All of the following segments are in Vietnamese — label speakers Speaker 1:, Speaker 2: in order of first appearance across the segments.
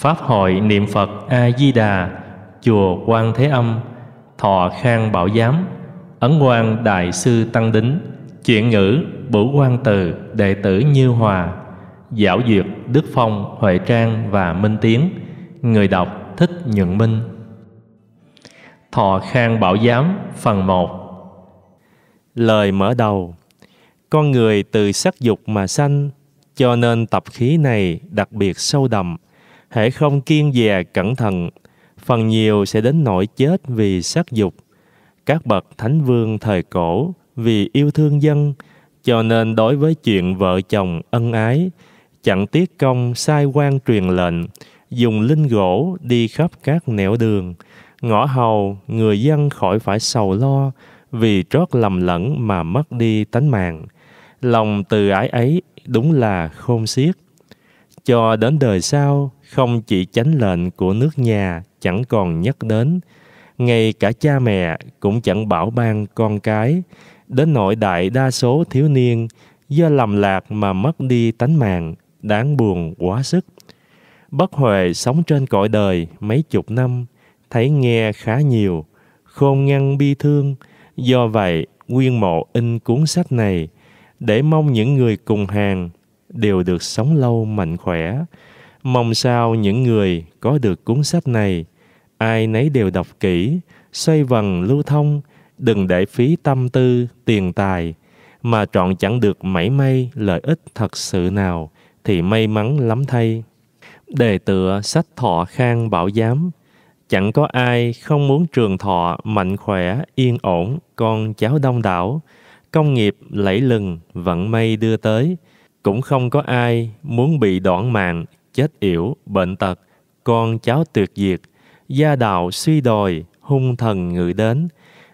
Speaker 1: Pháp hội niệm Phật A Di Đà, chùa Quan Thế Âm, Thọ Khang Bảo Giám, Ấn Quang Đại sư Tăng Đính, Chuyện ngữ Bửu quang Từ, đệ tử Như Hòa, Giáo duyệt Đức Phong, Huệ Trang và Minh Tiến. Người đọc thích nhuận minh. Thọ Khang Bảo Giám phần 1. Lời mở đầu. Con người từ sắc dục mà sanh, cho nên tập khí này đặc biệt sâu đậm hễ không kiên dè cẩn thận phần nhiều sẽ đến nỗi chết vì sắc dục các bậc thánh vương thời cổ vì yêu thương dân cho nên đối với chuyện vợ chồng ân ái chẳng tiếc công sai quan truyền lệnh dùng linh gỗ đi khắp các nẻo đường ngõ hầu người dân khỏi phải sầu lo vì trót lầm lẫn mà mất đi tánh mạng lòng từ ái ấy đúng là khôn xiết cho đến đời sau không chỉ chánh lệnh của nước nhà chẳng còn nhắc đến ngay cả cha mẹ cũng chẳng bảo ban con cái đến nội đại đa số thiếu niên do lầm lạc mà mất đi tánh mạng đáng buồn quá sức bất huệ sống trên cõi đời mấy chục năm thấy nghe khá nhiều khôn ngăn bi thương do vậy nguyên mộ in cuốn sách này để mong những người cùng hàng đều được sống lâu mạnh khỏe Mong sao những người có được cuốn sách này, ai nấy đều đọc kỹ, xoay vần lưu thông, đừng để phí tâm tư, tiền tài, mà trọn chẳng được mảy may lợi ích thật sự nào, thì may mắn lắm thay. Đề tựa sách thọ khang bảo giám, chẳng có ai không muốn trường thọ, mạnh khỏe, yên ổn, con cháu đông đảo, công nghiệp lẫy lừng, vận may đưa tới, cũng không có ai muốn bị đoạn mạng chết yểu, bệnh tật, con cháu tuyệt diệt, gia đạo suy đồi, hung thần ngự đến.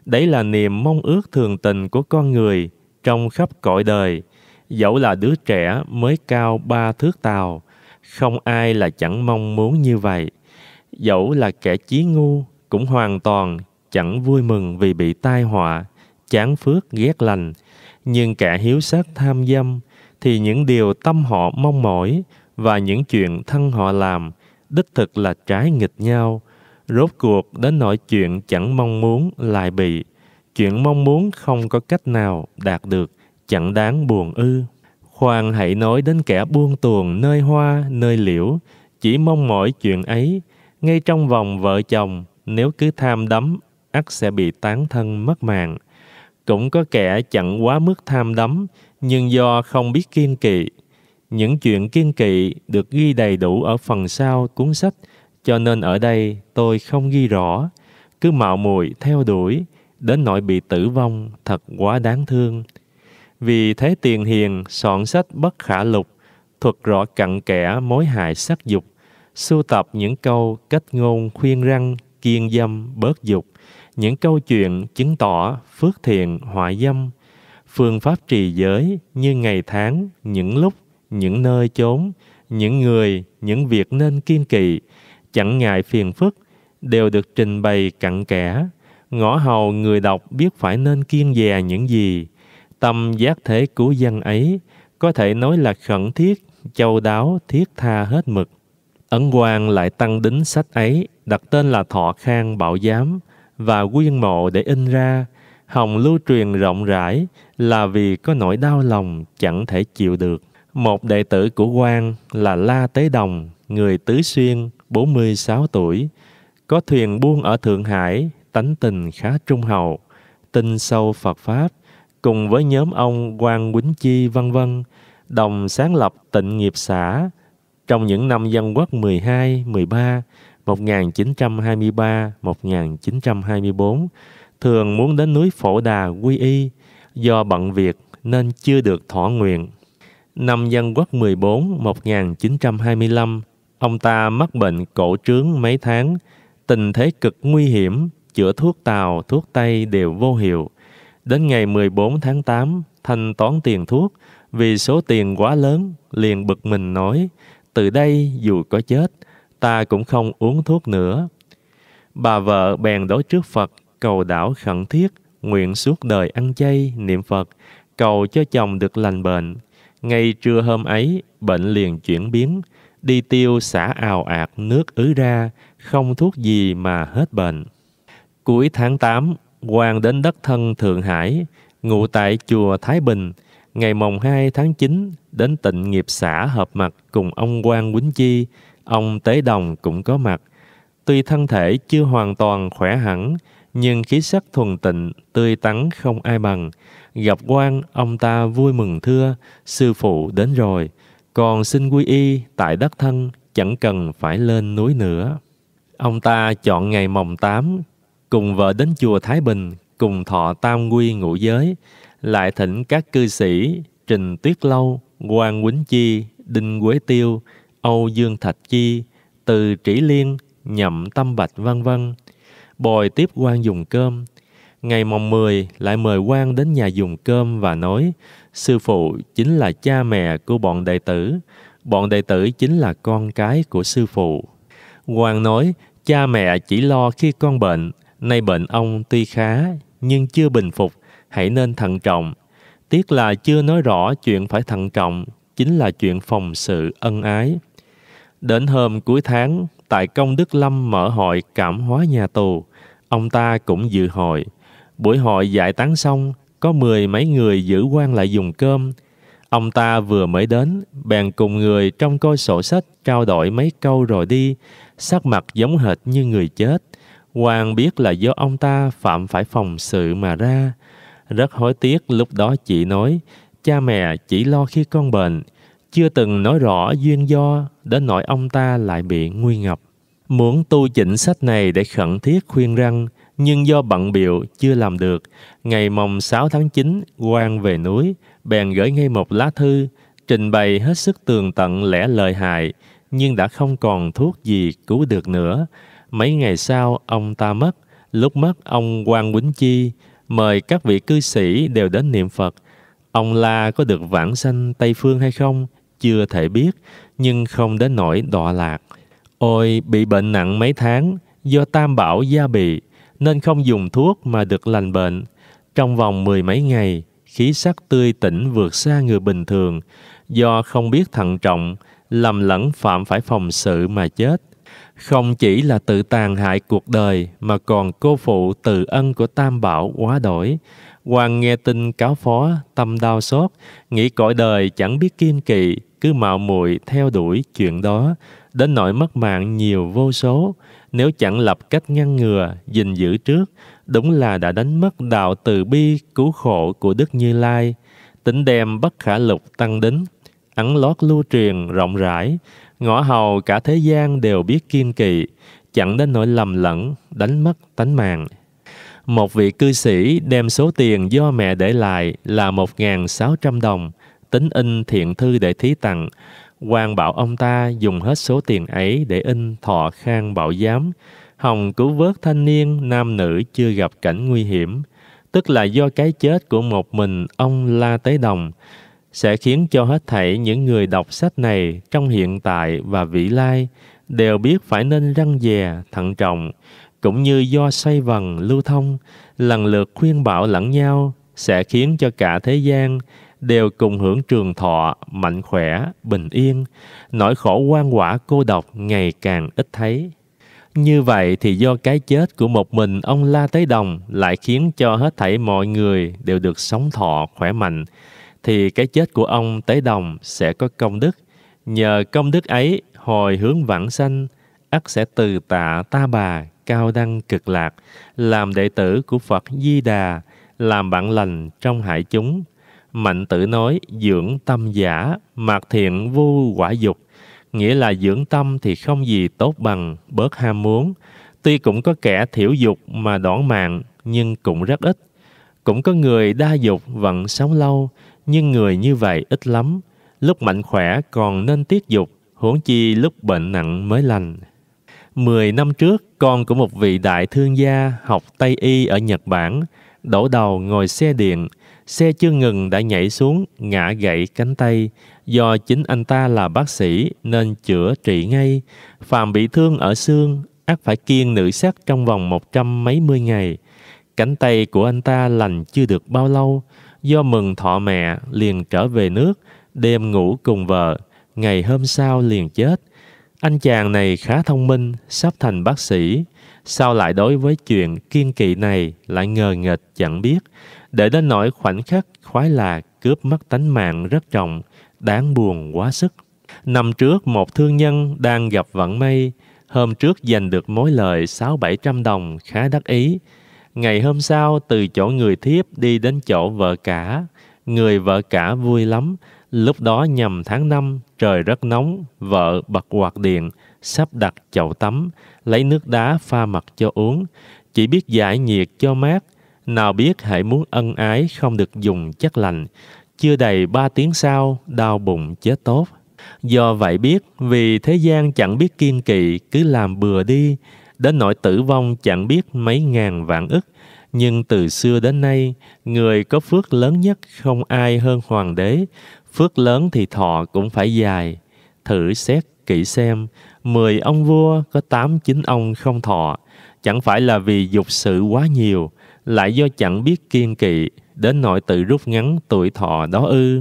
Speaker 1: Đấy là niềm mong ước thường tình của con người trong khắp cõi đời. Dẫu là đứa trẻ mới cao ba thước tàu, không ai là chẳng mong muốn như vậy. Dẫu là kẻ chí ngu cũng hoàn toàn chẳng vui mừng vì bị tai họa, chán phước ghét lành. Nhưng kẻ hiếu sát tham dâm thì những điều tâm họ mong mỏi và những chuyện thân họ làm đích thực là trái nghịch nhau rốt cuộc đến nỗi chuyện chẳng mong muốn lại bị chuyện mong muốn không có cách nào đạt được chẳng đáng buồn ư khoan hãy nói đến kẻ buông tuồng nơi hoa nơi liễu chỉ mong mỏi chuyện ấy ngay trong vòng vợ chồng nếu cứ tham đắm ắt sẽ bị tán thân mất mạng cũng có kẻ chẳng quá mức tham đắm nhưng do không biết kiên kỵ những chuyện kiên kỵ được ghi đầy đủ ở phần sau cuốn sách, cho nên ở đây tôi không ghi rõ, cứ mạo muội theo đuổi, đến nỗi bị tử vong thật quá đáng thương. Vì thế Tiền Hiền soạn sách bất khả lục, thuật rõ cặn kẽ mối hại sắc dục, sưu tập những câu cách ngôn khuyên răng kiên dâm bớt dục, những câu chuyện chứng tỏ phước thiện họa dâm, phương pháp trì giới như ngày tháng, những lúc những nơi chốn, những người, những việc nên kiên kỵ, chẳng ngại phiền phức, đều được trình bày cặn kẽ. Ngõ hầu người đọc biết phải nên kiên dè những gì. Tâm giác thế cứu dân ấy có thể nói là khẩn thiết, châu đáo, thiết tha hết mực. Ấn Quang lại tăng đính sách ấy, đặt tên là Thọ Khang Bảo Giám và quyên mộ để in ra, hồng lưu truyền rộng rãi là vì có nỗi đau lòng chẳng thể chịu được. Một đệ tử của quan là La Tế Đồng, người Tứ Xuyên, 46 tuổi, có thuyền buôn ở Thượng Hải, tánh tình khá trung hậu, tin sâu Phật Pháp, cùng với nhóm ông quan Quýnh Chi vân vân, đồng sáng lập tịnh nghiệp xã trong những năm dân quốc 12, 13, 1923, 1924, thường muốn đến núi Phổ Đà quy y, do bận việc nên chưa được thọ nguyện Năm dân quốc 14, 1925, ông ta mắc bệnh cổ trướng mấy tháng, tình thế cực nguy hiểm, chữa thuốc Tàu, thuốc Tây đều vô hiệu. Đến ngày 14 tháng 8, thanh toán tiền thuốc, vì số tiền quá lớn, liền bực mình nói, từ đây dù có chết, ta cũng không uống thuốc nữa. Bà vợ bèn đối trước Phật, cầu đảo khẩn thiết, nguyện suốt đời ăn chay, niệm Phật, cầu cho chồng được lành bệnh, ngay trưa hôm ấy, bệnh liền chuyển biến, đi tiêu xả ào ạt nước ứ ra, không thuốc gì mà hết bệnh. Cuối tháng 8, Hoàng đến đất thân Thượng Hải, ngụ tại chùa Thái Bình, ngày mồng 2 tháng 9 đến tịnh nghiệp xã hợp mặt cùng ông quan Quýnh Chi, ông Tế Đồng cũng có mặt. Tuy thân thể chưa hoàn toàn khỏe hẳn, nhưng khí sắc thuần tịnh, tươi tắn không ai bằng. Gặp quan, ông ta vui mừng thưa, sư phụ đến rồi, còn xin quy y tại đất thân, chẳng cần phải lên núi nữa. Ông ta chọn ngày mồng 8, cùng vợ đến chùa Thái Bình, cùng thọ tam quy ngũ giới, lại thỉnh các cư sĩ Trình Tuyết Lâu, Quan Quýnh Chi, Đinh Quế Tiêu, Âu Dương Thạch Chi, Từ Trĩ Liên, Nhậm Tâm Bạch vân vân bồi tiếp quan dùng cơm. Ngày mồng 10 lại mời quan đến nhà dùng cơm và nói, sư phụ chính là cha mẹ của bọn đệ tử, bọn đệ tử chính là con cái của sư phụ. Quan nói, cha mẹ chỉ lo khi con bệnh, nay bệnh ông tuy khá nhưng chưa bình phục, hãy nên thận trọng. Tiếc là chưa nói rõ chuyện phải thận trọng, chính là chuyện phòng sự ân ái. Đến hôm cuối tháng, tại công Đức Lâm mở hội cảm hóa nhà tù, ông ta cũng dự hội. Buổi hội giải tán xong, có mười mấy người giữ quan lại dùng cơm. Ông ta vừa mới đến, bèn cùng người trong coi sổ sách trao đổi mấy câu rồi đi, sắc mặt giống hệt như người chết. quan biết là do ông ta phạm phải phòng sự mà ra. Rất hối tiếc lúc đó chị nói, cha mẹ chỉ lo khi con bệnh, chưa từng nói rõ duyên do đến nỗi ông ta lại bị nguy ngập. Muốn tu chỉnh sách này để khẩn thiết khuyên răng, nhưng do bận biệu chưa làm được, ngày mồng 6 tháng 9, quan về núi, bèn gửi ngay một lá thư, trình bày hết sức tường tận lẽ lời hại, nhưng đã không còn thuốc gì cứu được nữa. Mấy ngày sau, ông ta mất, lúc mất ông quan Quýnh Chi mời các vị cư sĩ đều đến niệm Phật. Ông La có được vãng sanh Tây Phương hay không chưa thể biết, nhưng không đến nỗi đọa lạc. Ôi, bị bệnh nặng mấy tháng, do tam bảo gia bị, nên không dùng thuốc mà được lành bệnh. Trong vòng mười mấy ngày, khí sắc tươi tỉnh vượt xa người bình thường, do không biết thận trọng, lầm lẫn phạm phải phòng sự mà chết. Không chỉ là tự tàn hại cuộc đời mà còn cô phụ từ ân của Tam Bảo quá đổi. Hoàng nghe tin cáo phó, tâm đau xót, nghĩ cõi đời chẳng biết kiên kỵ, cứ mạo muội theo đuổi chuyện đó đến nỗi mất mạng nhiều vô số nếu chẳng lập cách ngăn ngừa gìn giữ trước đúng là đã đánh mất đạo từ bi cứu khổ của đức như lai tính đem bất khả lục tăng đính ấn lót lưu truyền rộng rãi ngõ hầu cả thế gian đều biết kiên kỵ chẳng đến nỗi lầm lẫn đánh mất tánh mạng một vị cư sĩ đem số tiền do mẹ để lại là một sáu trăm đồng tính in thiện thư để thí tặng. quan bảo ông ta dùng hết số tiền ấy để in thọ khang bảo giám, hồng cứu vớt thanh niên, nam nữ chưa gặp cảnh nguy hiểm, tức là do cái chết của một mình ông La Tế Đồng, sẽ khiến cho hết thảy những người đọc sách này trong hiện tại và vị lai đều biết phải nên răng dè, thận trọng, cũng như do xoay vần lưu thông, lần lượt khuyên bảo lẫn nhau sẽ khiến cho cả thế gian đều cùng hưởng trường thọ, mạnh khỏe, bình yên, nỗi khổ quan quả cô độc ngày càng ít thấy. Như vậy thì do cái chết của một mình ông La Tế Đồng lại khiến cho hết thảy mọi người đều được sống thọ khỏe mạnh, thì cái chết của ông Tế Đồng sẽ có công đức. Nhờ công đức ấy, hồi hướng vãng sanh, ắt sẽ từ tạ ta bà cao đăng cực lạc, làm đệ tử của Phật Di Đà, làm bạn lành trong hải chúng Mạnh tử nói dưỡng tâm giả, mạc thiện vô quả dục, nghĩa là dưỡng tâm thì không gì tốt bằng bớt ham muốn. Tuy cũng có kẻ thiểu dục mà đoản mạng, nhưng cũng rất ít. Cũng có người đa dục vẫn sống lâu, nhưng người như vậy ít lắm. Lúc mạnh khỏe còn nên tiết dục, huống chi lúc bệnh nặng mới lành. Mười năm trước, con của một vị đại thương gia học Tây Y ở Nhật Bản, đổ đầu ngồi xe điện – Xe chưa ngừng đã nhảy xuống, ngã gãy cánh tay. Do chính anh ta là bác sĩ nên chữa trị ngay. Phàm bị thương ở xương, ắt phải kiêng nữ sắc trong vòng một trăm mấy mươi ngày. Cánh tay của anh ta lành chưa được bao lâu. Do mừng thọ mẹ liền trở về nước, đêm ngủ cùng vợ, ngày hôm sau liền chết. Anh chàng này khá thông minh, sắp thành bác sĩ. Sao lại đối với chuyện kiên kỵ này lại ngờ nghệch chẳng biết để đến nỗi khoảnh khắc khoái lạc cướp mất tánh mạng rất trọng, đáng buồn quá sức. Năm trước một thương nhân đang gặp vận may, hôm trước giành được mối lời 6-700 đồng khá đắc ý. Ngày hôm sau từ chỗ người thiếp đi đến chỗ vợ cả, người vợ cả vui lắm, lúc đó nhằm tháng năm trời rất nóng, vợ bật quạt điện, sắp đặt chậu tắm, lấy nước đá pha mặt cho uống, chỉ biết giải nhiệt cho mát, nào biết hãy muốn ân ái không được dùng chất lành, chưa đầy ba tiếng sau, đau bụng chết tốt. Do vậy biết, vì thế gian chẳng biết kiên kỵ, cứ làm bừa đi, đến nỗi tử vong chẳng biết mấy ngàn vạn ức. Nhưng từ xưa đến nay, người có phước lớn nhất không ai hơn hoàng đế, phước lớn thì thọ cũng phải dài. Thử xét kỹ xem, mười ông vua có tám chín ông không thọ, chẳng phải là vì dục sự quá nhiều – lại do chẳng biết kiên kỵ đến nỗi tự rút ngắn tuổi thọ đó ư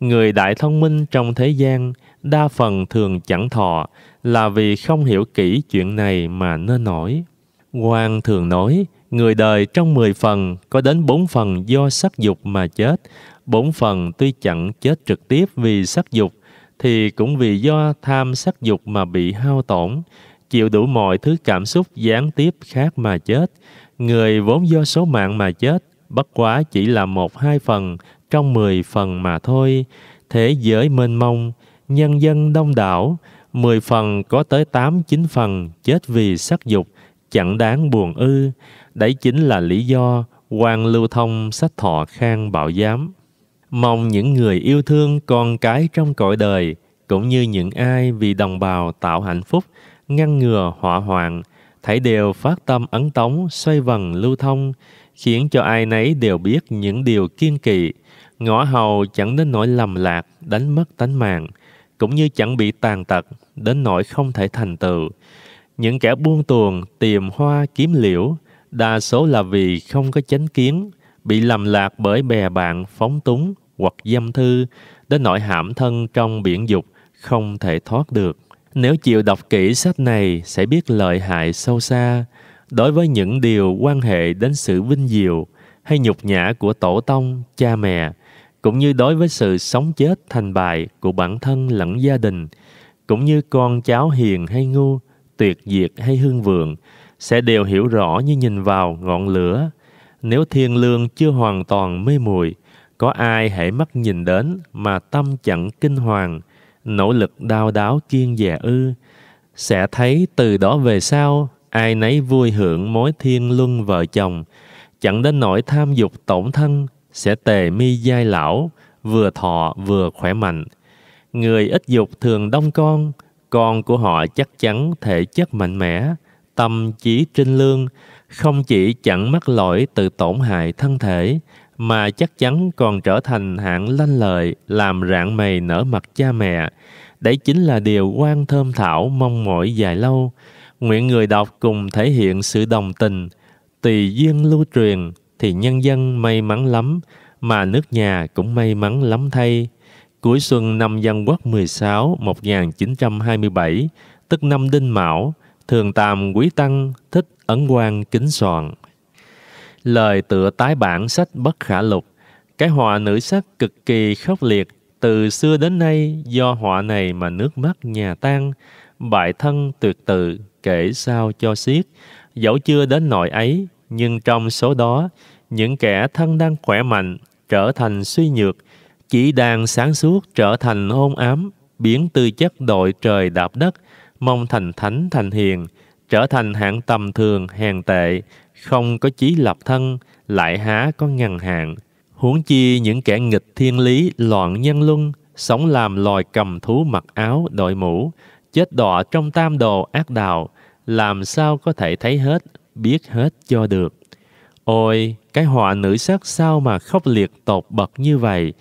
Speaker 1: người đại thông minh trong thế gian đa phần thường chẳng thọ là vì không hiểu kỹ chuyện này mà nên nổi quan thường nói người đời trong mười phần có đến bốn phần do sắc dục mà chết, bốn phần tuy chẳng chết trực tiếp vì sắc dục thì cũng vì do tham sắc dục mà bị hao tổn, chịu đủ mọi thứ cảm xúc gián tiếp khác mà chết, Người vốn do số mạng mà chết, bất quá chỉ là một hai phần trong mười phần mà thôi. Thế giới mênh mông, nhân dân đông đảo, mười phần có tới tám chín phần chết vì sắc dục, chẳng đáng buồn ư. Đấy chính là lý do quan lưu thông sách thọ khang bạo giám. Mong những người yêu thương con cái trong cõi đời, cũng như những ai vì đồng bào tạo hạnh phúc, ngăn ngừa họa hoạn, thảy đều phát tâm ấn tống xoay vần lưu thông khiến cho ai nấy đều biết những điều kiên kỵ ngõ hầu chẳng đến nỗi lầm lạc đánh mất tánh mạng cũng như chẳng bị tàn tật đến nỗi không thể thành tựu những kẻ buông tuồng tìm hoa kiếm liễu đa số là vì không có chánh kiến bị lầm lạc bởi bè bạn phóng túng hoặc dâm thư đến nỗi hãm thân trong biển dục không thể thoát được nếu chịu đọc kỹ sách này sẽ biết lợi hại sâu xa đối với những điều quan hệ đến sự vinh diệu hay nhục nhã của tổ tông cha mẹ cũng như đối với sự sống chết thành bại của bản thân lẫn gia đình cũng như con cháu hiền hay ngu tuyệt diệt hay hương vượng sẽ đều hiểu rõ như nhìn vào ngọn lửa nếu thiên lương chưa hoàn toàn mê muội có ai hãy mắt nhìn đến mà tâm chẳng kinh hoàng nỗ lực đau đáo kiên dè dạ ư sẽ thấy từ đó về sau ai nấy vui hưởng mối thiên luân vợ chồng chẳng đến nỗi tham dục tổn thân sẽ tề mi giai lão vừa thọ vừa khỏe mạnh người ít dục thường đông con con của họ chắc chắn thể chất mạnh mẽ tâm trí trinh lương không chỉ chẳng mắc lỗi tự tổn hại thân thể mà chắc chắn còn trở thành hạng lanh lợi làm rạng mày nở mặt cha mẹ đấy chính là điều quan thơm thảo mong mỏi dài lâu nguyện người đọc cùng thể hiện sự đồng tình tùy duyên lưu truyền thì nhân dân may mắn lắm mà nước nhà cũng may mắn lắm thay cuối xuân năm dân quốc 16 1927 tức năm Đinh Mão thường tàm quý tăng thích ấn quan kính soạn lời tựa tái bản sách bất khả lục cái họa nữ sắc cực kỳ khốc liệt từ xưa đến nay do họa này mà nước mắt nhà tan bại thân tuyệt tự kể sao cho xiết dẫu chưa đến nội ấy nhưng trong số đó những kẻ thân đang khỏe mạnh trở thành suy nhược chỉ đang sáng suốt trở thành ôn ám biến tư chất đội trời đạp đất mong thành thánh thành hiền trở thành hạng tầm thường hèn tệ không có chí lập thân lại há có ngăn hạn huống chi những kẻ nghịch thiên lý loạn nhân luân sống làm loài cầm thú mặc áo đội mũ chết đọa trong tam đồ ác đạo làm sao có thể thấy hết biết hết cho được ôi cái họa nữ sắc sao mà khốc liệt tột bậc như vậy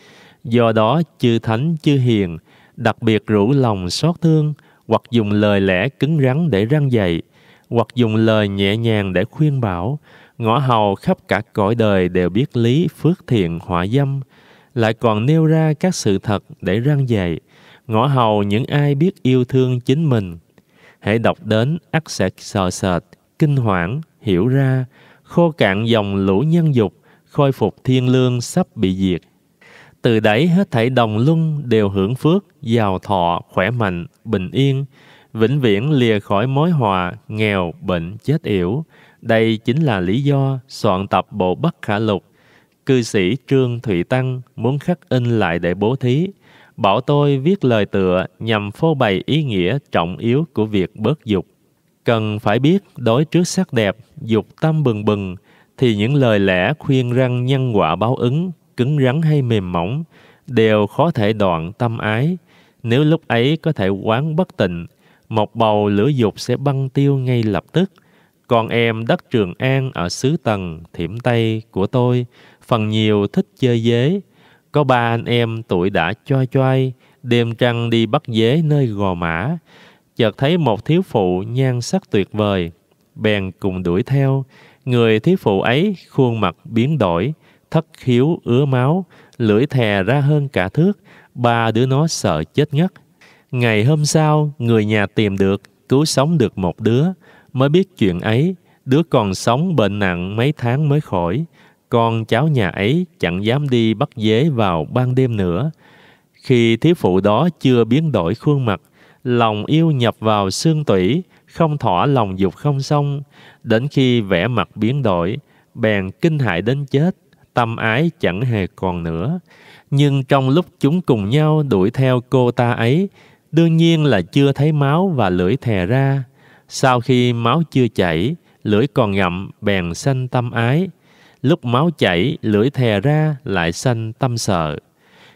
Speaker 1: do đó chư thánh chư hiền đặc biệt rủ lòng xót thương hoặc dùng lời lẽ cứng rắn để răng dạy hoặc dùng lời nhẹ nhàng để khuyên bảo ngõ hầu khắp cả cõi đời đều biết lý phước thiện họa dâm lại còn nêu ra các sự thật để răng dạy ngõ hầu những ai biết yêu thương chính mình hãy đọc đến ắt sẽ sờ sệt kinh hoảng hiểu ra khô cạn dòng lũ nhân dục khôi phục thiên lương sắp bị diệt từ đấy hết thảy đồng luân đều hưởng phước giàu thọ khỏe mạnh bình yên vĩnh viễn lìa khỏi mối họa nghèo bệnh chết yểu đây chính là lý do soạn tập bộ bất Khả Lục. Cư sĩ Trương Thụy Tăng muốn khắc in lại để bố thí, bảo tôi viết lời tựa nhằm phô bày ý nghĩa trọng yếu của việc bớt dục. Cần phải biết đối trước sắc đẹp, dục tâm bừng bừng, thì những lời lẽ khuyên răng nhân quả báo ứng, cứng rắn hay mềm mỏng, đều khó thể đoạn tâm ái. Nếu lúc ấy có thể quán bất tịnh, một bầu lửa dục sẽ băng tiêu ngay lập tức. Còn em đất Trường An ở xứ Tần, Thiểm Tây của tôi, phần nhiều thích chơi dế. Có ba anh em tuổi đã choi choai, đêm trăng đi bắt dế nơi gò mã. Chợt thấy một thiếu phụ nhan sắc tuyệt vời, bèn cùng đuổi theo. Người thiếu phụ ấy khuôn mặt biến đổi, thất khiếu ứa máu, lưỡi thè ra hơn cả thước, ba đứa nó sợ chết ngất Ngày hôm sau, người nhà tìm được, cứu sống được một đứa, mới biết chuyện ấy, đứa còn sống bệnh nặng mấy tháng mới khỏi. Con cháu nhà ấy chẳng dám đi bắt dế vào ban đêm nữa. Khi thiếu phụ đó chưa biến đổi khuôn mặt, lòng yêu nhập vào xương tủy, không thỏa lòng dục không xong, đến khi vẻ mặt biến đổi, bèn kinh hại đến chết, tâm ái chẳng hề còn nữa. Nhưng trong lúc chúng cùng nhau đuổi theo cô ta ấy, đương nhiên là chưa thấy máu và lưỡi thè ra sau khi máu chưa chảy lưỡi còn ngậm bèn sanh tâm ái lúc máu chảy lưỡi thè ra lại sanh tâm sợ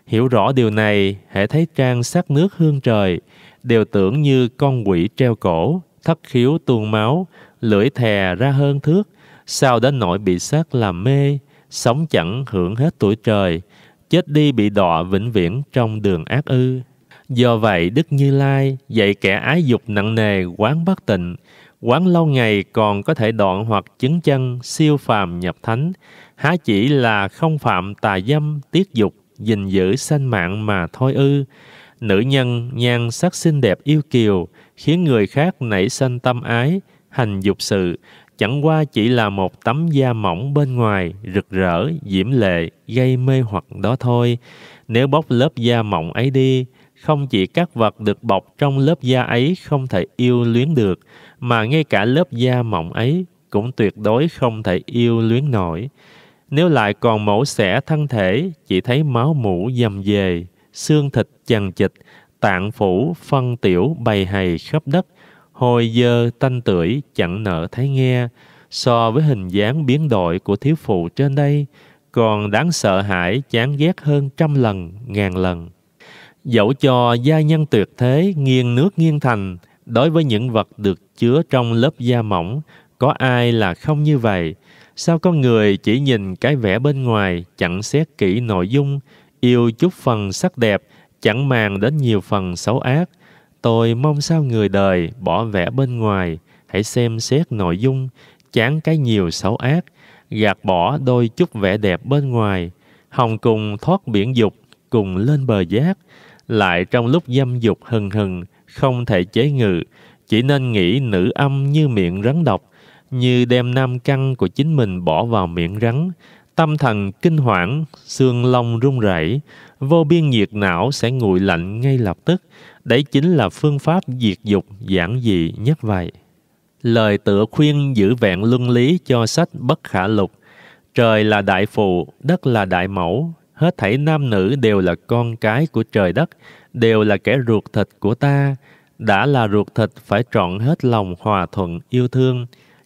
Speaker 1: hiểu rõ điều này hễ thấy trang sắc nước hương trời đều tưởng như con quỷ treo cổ thất khiếu tuôn máu lưỡi thè ra hơn thước sao đến nỗi bị sát làm mê sống chẳng hưởng hết tuổi trời chết đi bị đọa vĩnh viễn trong đường ác ư Do vậy, Đức Như Lai dạy kẻ ái dục nặng nề quán bất tịnh, quán lâu ngày còn có thể đoạn hoặc chứng chân siêu phàm nhập thánh, há chỉ là không phạm tà dâm, tiết dục, gìn giữ sanh mạng mà thôi ư. Nữ nhân nhan sắc xinh đẹp yêu kiều, khiến người khác nảy sinh tâm ái, hành dục sự, chẳng qua chỉ là một tấm da mỏng bên ngoài, rực rỡ, diễm lệ, gây mê hoặc đó thôi. Nếu bóc lớp da mỏng ấy đi, không chỉ các vật được bọc trong lớp da ấy không thể yêu luyến được mà ngay cả lớp da mỏng ấy cũng tuyệt đối không thể yêu luyến nổi nếu lại còn mẫu xẻ thân thể chỉ thấy máu mũ dầm dề xương thịt chằng chịch tạng phủ phân tiểu bày hầy khắp đất hồi dơ tanh tưởi chẳng nợ thấy nghe so với hình dáng biến đổi của thiếu phụ trên đây còn đáng sợ hãi chán ghét hơn trăm lần ngàn lần dẫu cho gia nhân tuyệt thế nghiêng nước nghiêng thành đối với những vật được chứa trong lớp da mỏng có ai là không như vậy sao con người chỉ nhìn cái vẻ bên ngoài chẳng xét kỹ nội dung yêu chút phần sắc đẹp chẳng màng đến nhiều phần xấu ác tôi mong sao người đời bỏ vẻ bên ngoài hãy xem xét nội dung chán cái nhiều xấu ác gạt bỏ đôi chút vẻ đẹp bên ngoài hồng cùng thoát biển dục cùng lên bờ giác lại trong lúc dâm dục hừng hừng, không thể chế ngự, chỉ nên nghĩ nữ âm như miệng rắn độc, như đem nam căn của chính mình bỏ vào miệng rắn, tâm thần kinh hoảng, xương lông run rẩy, vô biên nhiệt não sẽ nguội lạnh ngay lập tức. Đấy chính là phương pháp diệt dục giản dị nhất vậy. Lời tựa khuyên giữ vẹn luân lý cho sách bất khả lục. Trời là đại phụ, đất là đại mẫu, hết thảy nam nữ đều là con cái của trời đất, đều là kẻ ruột thịt của ta. Đã là ruột thịt phải trọn hết lòng hòa thuận yêu thương,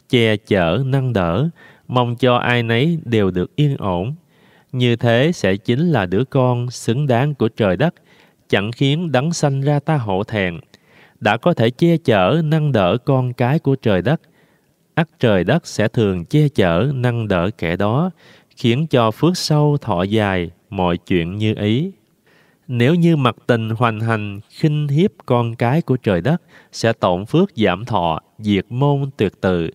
Speaker 1: che chở nâng đỡ, mong cho ai nấy đều được yên ổn. Như thế sẽ chính là đứa con xứng đáng của trời đất, chẳng khiến đấng sanh ra ta hổ thẹn. Đã có thể che chở nâng đỡ con cái của trời đất, ắt trời đất sẽ thường che chở nâng đỡ kẻ đó khiến cho phước sâu thọ dài mọi chuyện như ý nếu như mặc tình hoành hành khinh hiếp con cái của trời đất sẽ tổn phước giảm thọ diệt môn tuyệt tự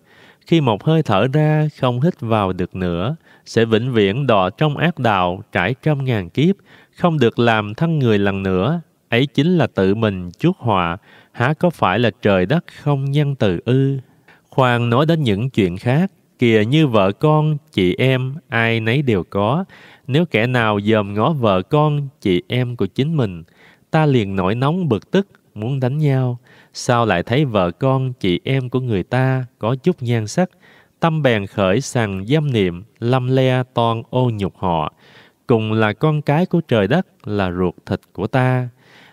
Speaker 1: khi một hơi thở ra không hít vào được nữa sẽ vĩnh viễn đọ trong ác đạo trải trăm ngàn kiếp không được làm thân người lần nữa ấy chính là tự mình chuốc họa há có phải là trời đất không nhân từ ư khoan nói đến những chuyện khác kìa như vợ con chị em ai nấy đều có nếu kẻ nào dòm ngó vợ con chị em của chính mình ta liền nổi nóng bực tức muốn đánh nhau sao lại thấy vợ con chị em của người ta có chút nhan sắc tâm bèn khởi sằng dâm niệm lâm le toàn ô nhục họ cùng là con cái của trời đất là ruột thịt của ta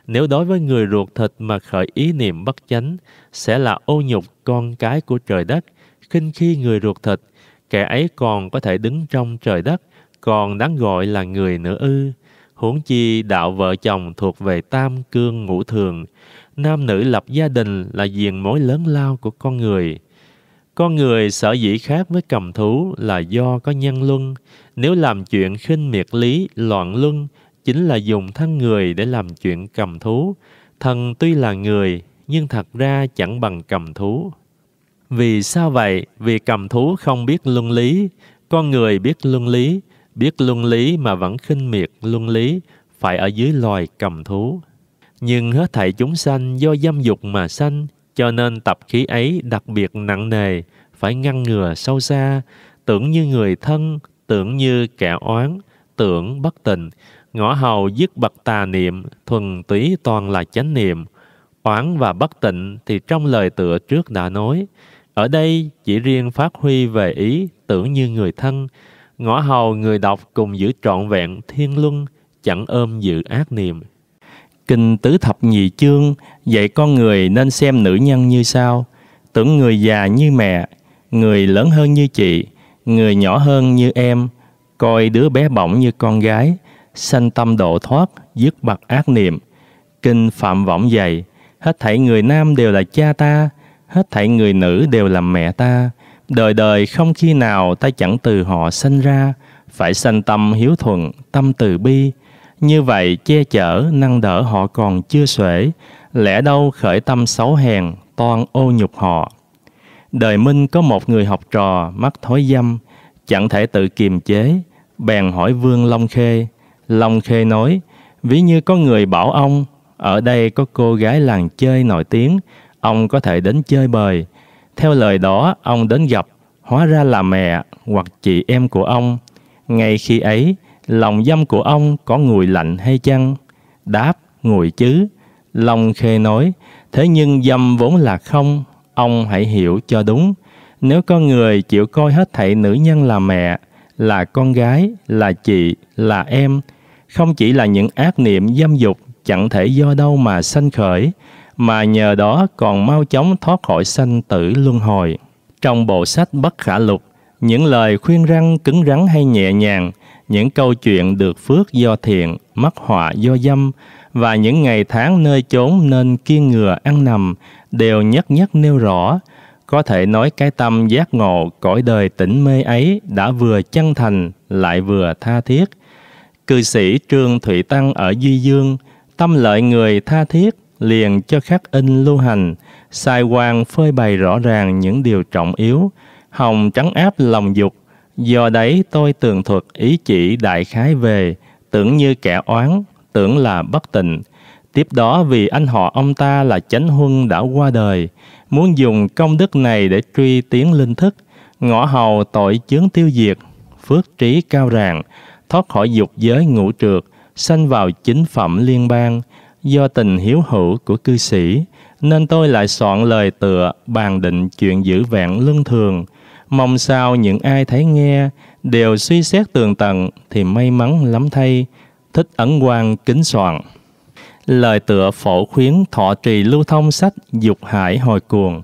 Speaker 1: nếu đối với người ruột thịt mà khởi ý niệm bất chánh sẽ là ô nhục con cái của trời đất khinh khi người ruột thịt kẻ ấy còn có thể đứng trong trời đất còn đáng gọi là người nữa ư huống chi đạo vợ chồng thuộc về tam cương ngũ thường nam nữ lập gia đình là diện mối lớn lao của con người con người sở dĩ khác với cầm thú là do có nhân luân nếu làm chuyện khinh miệt lý loạn luân chính là dùng thân người để làm chuyện cầm thú thần tuy là người nhưng thật ra chẳng bằng cầm thú vì sao vậy? Vì cầm thú không biết luân lý, con người biết luân lý, biết luân lý mà vẫn khinh miệt luân lý, phải ở dưới loài cầm thú. Nhưng hết thảy chúng sanh do dâm dục mà sanh, cho nên tập khí ấy đặc biệt nặng nề, phải ngăn ngừa sâu xa, tưởng như người thân, tưởng như kẻ oán, tưởng bất tình, ngõ hầu dứt bậc tà niệm, thuần túy toàn là chánh niệm. Oán và bất tịnh thì trong lời tựa trước đã nói, ở đây chỉ riêng phát huy về ý tưởng như người thân, ngõ hầu người đọc cùng giữ trọn vẹn thiên luân, chẳng ôm giữ ác niệm. Kinh tứ thập nhị chương dạy con người nên xem nữ nhân như sao tưởng người già như mẹ, người lớn hơn như chị, người nhỏ hơn như em, coi đứa bé bỏng như con gái, sanh tâm độ thoát, dứt bạc ác niệm. Kinh Phạm vọng dạy, hết thảy người nam đều là cha ta, Hết thảy người nữ đều là mẹ ta, đời đời không khi nào ta chẳng từ họ sinh ra, phải sanh tâm hiếu thuận, tâm từ bi. Như vậy che chở, nâng đỡ họ còn chưa xuể, lẽ đâu khởi tâm xấu hèn, toan ô nhục họ. Đời Minh có một người học trò mắt thối dâm, chẳng thể tự kiềm chế, bèn hỏi Vương Long Khê. Long Khê nói, ví như có người bảo ông, ở đây có cô gái làng chơi nổi tiếng, ông có thể đến chơi bời. Theo lời đó, ông đến gặp, hóa ra là mẹ hoặc chị em của ông. Ngay khi ấy, lòng dâm của ông có nguội lạnh hay chăng? Đáp, nguội chứ. Long khê nói, thế nhưng dâm vốn là không, ông hãy hiểu cho đúng. Nếu con người chịu coi hết thảy nữ nhân là mẹ, là con gái, là chị, là em, không chỉ là những ác niệm dâm dục chẳng thể do đâu mà sanh khởi, mà nhờ đó còn mau chóng thoát khỏi sanh tử luân hồi. Trong bộ sách Bất Khả Lục, những lời khuyên răng cứng rắn hay nhẹ nhàng, những câu chuyện được phước do thiện, mắc họa do dâm và những ngày tháng nơi chốn nên kiên ngừa ăn nằm đều nhất nhất nêu rõ. Có thể nói cái tâm giác ngộ cõi đời tỉnh mê ấy đã vừa chân thành lại vừa tha thiết. Cư sĩ Trương Thụy Tăng ở Duy Dương, tâm lợi người tha thiết liền cho khắc in lưu hành, sai quan phơi bày rõ ràng những điều trọng yếu, hồng trắng áp lòng dục. Do đấy tôi tường thuật ý chỉ đại khái về, tưởng như kẻ oán, tưởng là bất tình. Tiếp đó vì anh họ ông ta là chánh huân đã qua đời, muốn dùng công đức này để truy tiến linh thức, ngõ hầu tội chướng tiêu diệt, phước trí cao ràng, thoát khỏi dục giới ngũ trượt, sanh vào chính phẩm liên bang, do tình hiếu hữu của cư sĩ nên tôi lại soạn lời tựa bàn định chuyện giữ vẹn lương thường mong sao những ai thấy nghe đều suy xét tường tận thì may mắn lắm thay thích ấn quang kính soạn lời tựa phổ khuyến thọ trì lưu thông sách dục hải hồi cuồng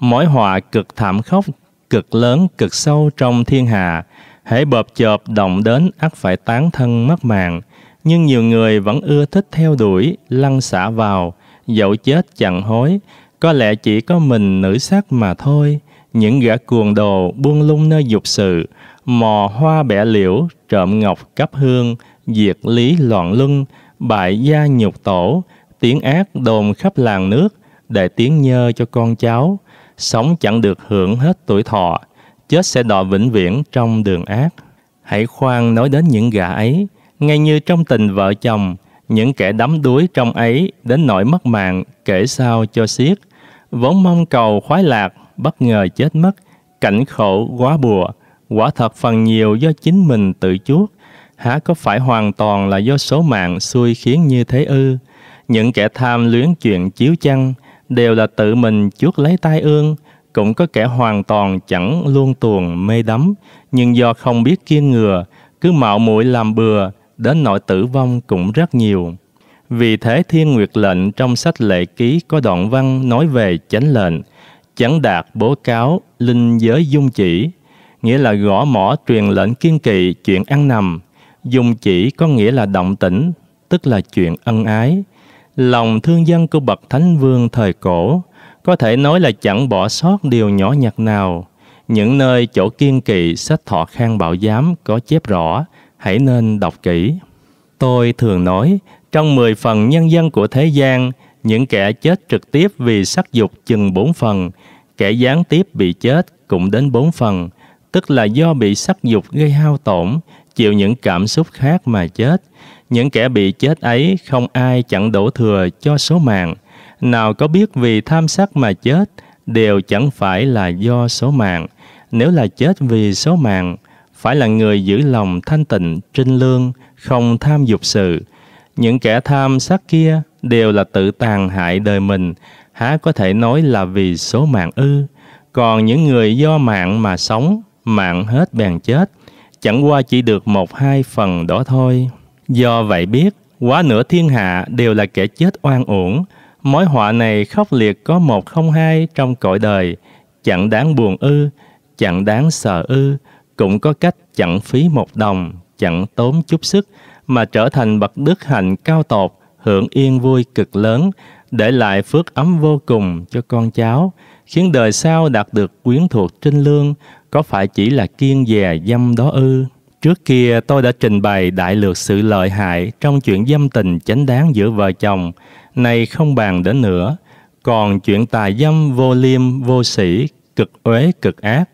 Speaker 1: mỗi họa cực thảm khốc cực lớn cực sâu trong thiên hạ hễ bợp chợp động đến ắt phải tán thân mất mạng nhưng nhiều người vẫn ưa thích theo đuổi, lăn xả vào, dẫu chết chẳng hối, có lẽ chỉ có mình nữ sắc mà thôi. Những gã cuồng đồ buông lung nơi dục sự, mò hoa bẻ liễu, trộm ngọc cấp hương, diệt lý loạn luân, bại gia nhục tổ, tiếng ác đồn khắp làng nước, để tiếng nhơ cho con cháu. Sống chẳng được hưởng hết tuổi thọ, chết sẽ đọa vĩnh viễn trong đường ác. Hãy khoan nói đến những gã ấy, ngay như trong tình vợ chồng, những kẻ đắm đuối trong ấy đến nỗi mất mạng kể sao cho xiết. Vốn mong cầu khoái lạc, bất ngờ chết mất, cảnh khổ quá bùa, quả thật phần nhiều do chính mình tự chuốc. Há có phải hoàn toàn là do số mạng xui khiến như thế ư? Những kẻ tham luyến chuyện chiếu chăng đều là tự mình chuốt lấy tai ương, cũng có kẻ hoàn toàn chẳng luôn tuồng mê đắm, nhưng do không biết kiên ngừa, cứ mạo muội làm bừa, đến nỗi tử vong cũng rất nhiều. Vì thế Thiên Nguyệt lệnh trong sách lệ ký có đoạn văn nói về chánh lệnh, chấn đạt bố cáo, linh giới dung chỉ, nghĩa là gõ mỏ truyền lệnh kiên kỵ chuyện ăn nằm. Dung chỉ có nghĩa là động tĩnh, tức là chuyện ân ái. Lòng thương dân của bậc thánh vương thời cổ có thể nói là chẳng bỏ sót điều nhỏ nhặt nào. Những nơi chỗ kiên kỵ sách thọ khang bảo giám có chép rõ hãy nên đọc kỹ. Tôi thường nói, trong 10 phần nhân dân của thế gian, những kẻ chết trực tiếp vì sắc dục chừng 4 phần, kẻ gián tiếp bị chết cũng đến 4 phần, tức là do bị sắc dục gây hao tổn, chịu những cảm xúc khác mà chết. Những kẻ bị chết ấy không ai chẳng đổ thừa cho số mạng. Nào có biết vì tham sắc mà chết, đều chẳng phải là do số mạng. Nếu là chết vì số mạng, phải là người giữ lòng thanh tịnh, trinh lương, không tham dục sự. Những kẻ tham sắc kia đều là tự tàn hại đời mình, há có thể nói là vì số mạng ư. Còn những người do mạng mà sống, mạng hết bèn chết, chẳng qua chỉ được một hai phần đó thôi. Do vậy biết, quá nửa thiên hạ đều là kẻ chết oan uổng, mối họa này khốc liệt có một không hai trong cõi đời, chẳng đáng buồn ư, chẳng đáng sợ ư, cũng có cách chẳng phí một đồng, chẳng tốn chút sức mà trở thành bậc đức hạnh cao tột, hưởng yên vui cực lớn, để lại phước ấm vô cùng cho con cháu, khiến đời sau đạt được quyến thuộc trinh lương, có phải chỉ là kiên dè dâm đó ư? Trước kia tôi đã trình bày đại lược sự lợi hại trong chuyện dâm tình chánh đáng giữa vợ chồng, nay không bàn đến nữa. Còn chuyện tài dâm vô liêm, vô sĩ, cực uế, cực ác,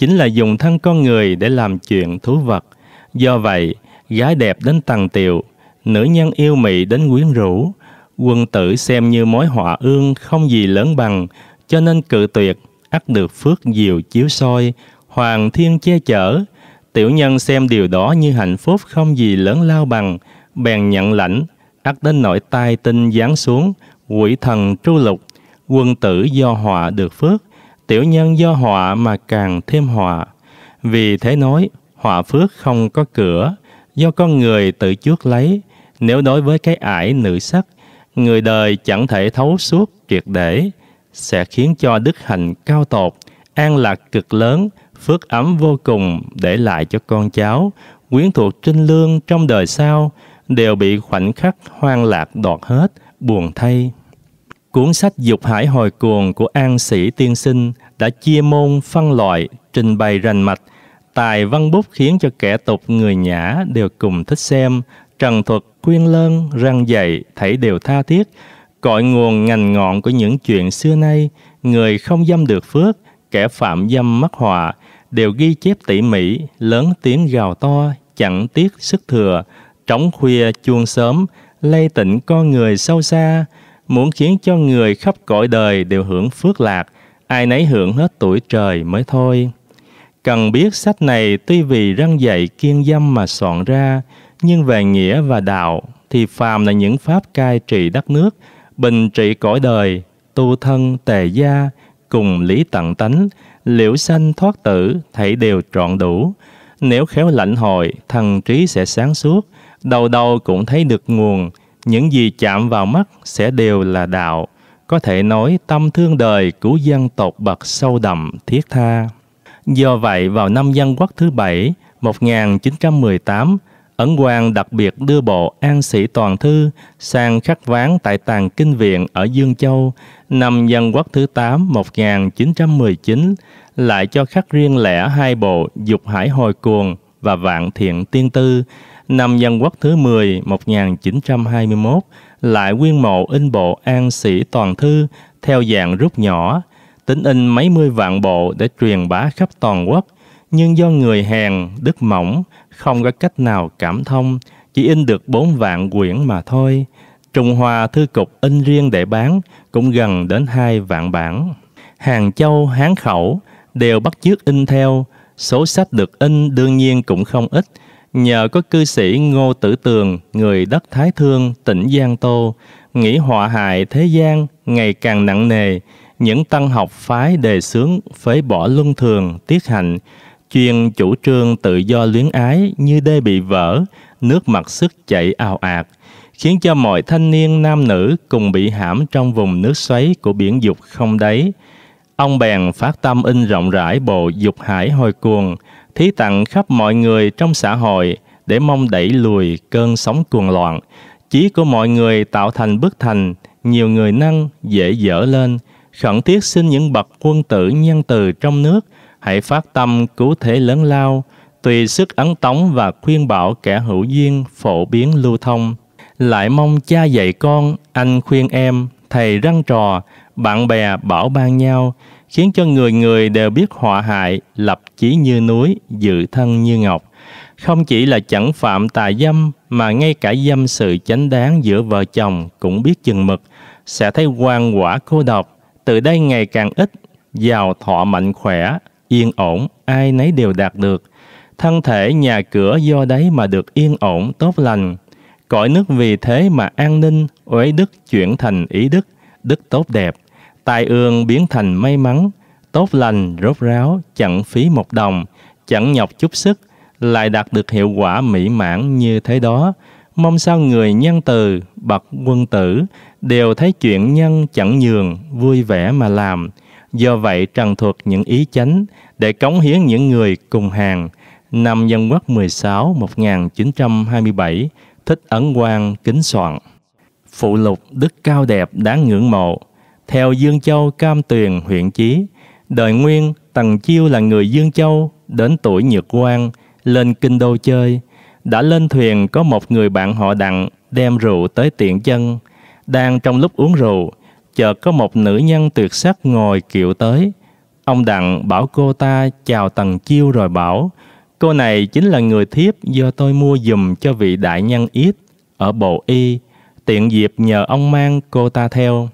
Speaker 1: chính là dùng thân con người để làm chuyện thú vật. Do vậy, gái đẹp đến tầng tiệu, nữ nhân yêu mị đến quyến rũ, quân tử xem như mối họa ương không gì lớn bằng, cho nên cự tuyệt, ắt được phước diều chiếu soi, hoàng thiên che chở. Tiểu nhân xem điều đó như hạnh phúc không gì lớn lao bằng, bèn nhận lãnh, ắt đến nỗi tai tinh giáng xuống, quỷ thần tru lục, quân tử do họa được phước, tiểu nhân do họa mà càng thêm họa. Vì thế nói, họa phước không có cửa, do con người tự chuốc lấy. Nếu đối với cái ải nữ sắc, người đời chẳng thể thấu suốt triệt để, sẽ khiến cho đức hạnh cao tột, an lạc cực lớn, phước ấm vô cùng để lại cho con cháu, quyến thuộc trinh lương trong đời sau, đều bị khoảnh khắc hoang lạc đọt hết, buồn thay. Cuốn sách Dục Hải Hồi Cuồng của An Sĩ Tiên Sinh đã chia môn phân loại, trình bày rành mạch, tài văn bút khiến cho kẻ tục người nhã đều cùng thích xem, trần thuật, khuyên lơn, răng dạy, thảy đều tha thiết, cội nguồn ngành ngọn của những chuyện xưa nay, người không dâm được phước, kẻ phạm dâm mắc họa, đều ghi chép tỉ mỉ, lớn tiếng gào to, chẳng tiếc sức thừa, trống khuya chuông sớm, lay tịnh con người sâu xa, muốn khiến cho người khắp cõi đời đều hưởng phước lạc, ai nấy hưởng hết tuổi trời mới thôi. Cần biết sách này tuy vì răng dạy kiên dâm mà soạn ra, nhưng về nghĩa và đạo thì phàm là những pháp cai trị đất nước, bình trị cõi đời, tu thân tề gia, cùng lý tận tánh, liễu sanh thoát tử, thảy đều trọn đủ. Nếu khéo lãnh hội, thần trí sẽ sáng suốt, đầu đầu cũng thấy được nguồn, những gì chạm vào mắt sẽ đều là đạo, có thể nói tâm thương đời của dân tộc bậc sâu đậm thiết tha. Do vậy, vào năm dân quốc thứ bảy, 1918, Ấn Quang đặc biệt đưa bộ An Sĩ Toàn Thư sang khắc ván tại Tàng Kinh Viện ở Dương Châu, năm dân quốc thứ tám, 1919, lại cho khắc riêng lẻ hai bộ Dục Hải Hồi Cuồng và Vạn Thiện Tiên Tư Năm dân quốc thứ 10, 1921, lại quyên mộ in bộ An Sĩ Toàn Thư theo dạng rút nhỏ, tính in mấy mươi vạn bộ để truyền bá khắp toàn quốc, nhưng do người hèn, đức mỏng, không có cách nào cảm thông, chỉ in được bốn vạn quyển mà thôi. Trung Hoa Thư Cục in riêng để bán cũng gần đến hai vạn bản. Hàng Châu, Hán Khẩu đều bắt chước in theo, số sách được in đương nhiên cũng không ít – nhờ có cư sĩ Ngô Tử Tường, người đất Thái Thương, tỉnh Giang Tô, nghĩ họa hại thế gian ngày càng nặng nề, những tăng học phái đề xướng phế bỏ luân thường, tiết hạnh, chuyên chủ trương tự do luyến ái như đê bị vỡ, nước mặt sức chảy ào ạt, khiến cho mọi thanh niên nam nữ cùng bị hãm trong vùng nước xoáy của biển dục không đáy. Ông bèn phát tâm in rộng rãi bộ dục hải hồi cuồng, thí tặng khắp mọi người trong xã hội để mong đẩy lùi cơn sóng cuồng loạn. Chí của mọi người tạo thành bức thành, nhiều người năng dễ dở lên. Khẩn thiết xin những bậc quân tử nhân từ trong nước, hãy phát tâm cứu thế lớn lao, tùy sức ấn tống và khuyên bảo kẻ hữu duyên phổ biến lưu thông. Lại mong cha dạy con, anh khuyên em, thầy răng trò, bạn bè bảo ban nhau, khiến cho người người đều biết họa hại, lập chí như núi, dự thân như ngọc. Không chỉ là chẳng phạm tà dâm mà ngay cả dâm sự chánh đáng giữa vợ chồng cũng biết chừng mực, sẽ thấy quan quả cô độc, từ đây ngày càng ít, giàu thọ mạnh khỏe, yên ổn, ai nấy đều đạt được. Thân thể nhà cửa do đấy mà được yên ổn, tốt lành. Cõi nước vì thế mà an ninh, uế đức chuyển thành ý đức, đức tốt đẹp, tai ương biến thành may mắn, tốt lành, rốt ráo, chẳng phí một đồng, chẳng nhọc chút sức, lại đạt được hiệu quả mỹ mãn như thế đó. Mong sao người nhân từ, bậc quân tử, đều thấy chuyện nhân chẳng nhường, vui vẻ mà làm. Do vậy trần thuật những ý chánh để cống hiến những người cùng hàng. Năm Dân Quốc 16 1927, Thích Ấn Quang kính soạn. Phụ lục đức cao đẹp đáng ngưỡng mộ theo Dương Châu Cam Tuyền huyện Chí. Đời nguyên, Tần Chiêu là người Dương Châu, đến tuổi nhược quan, lên kinh đô chơi. Đã lên thuyền có một người bạn họ đặng, đem rượu tới tiện chân. Đang trong lúc uống rượu, chợt có một nữ nhân tuyệt sắc ngồi kiệu tới. Ông Đặng bảo cô ta chào Tần Chiêu rồi bảo, cô này chính là người thiếp do tôi mua dùm cho vị đại nhân ít ở Bộ Y, tiện dịp nhờ ông mang cô ta theo.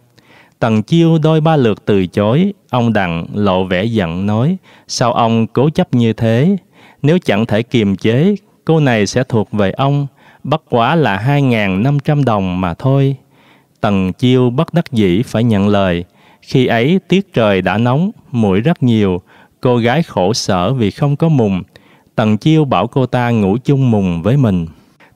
Speaker 1: Tần Chiêu đôi ba lượt từ chối, ông Đặng lộ vẻ giận nói, sao ông cố chấp như thế? Nếu chẳng thể kiềm chế, cô này sẽ thuộc về ông, bất quá là 2.500 đồng mà thôi. Tần Chiêu bất đắc dĩ phải nhận lời, khi ấy tiết trời đã nóng, muỗi rất nhiều, cô gái khổ sở vì không có mùng. Tần Chiêu bảo cô ta ngủ chung mùng với mình.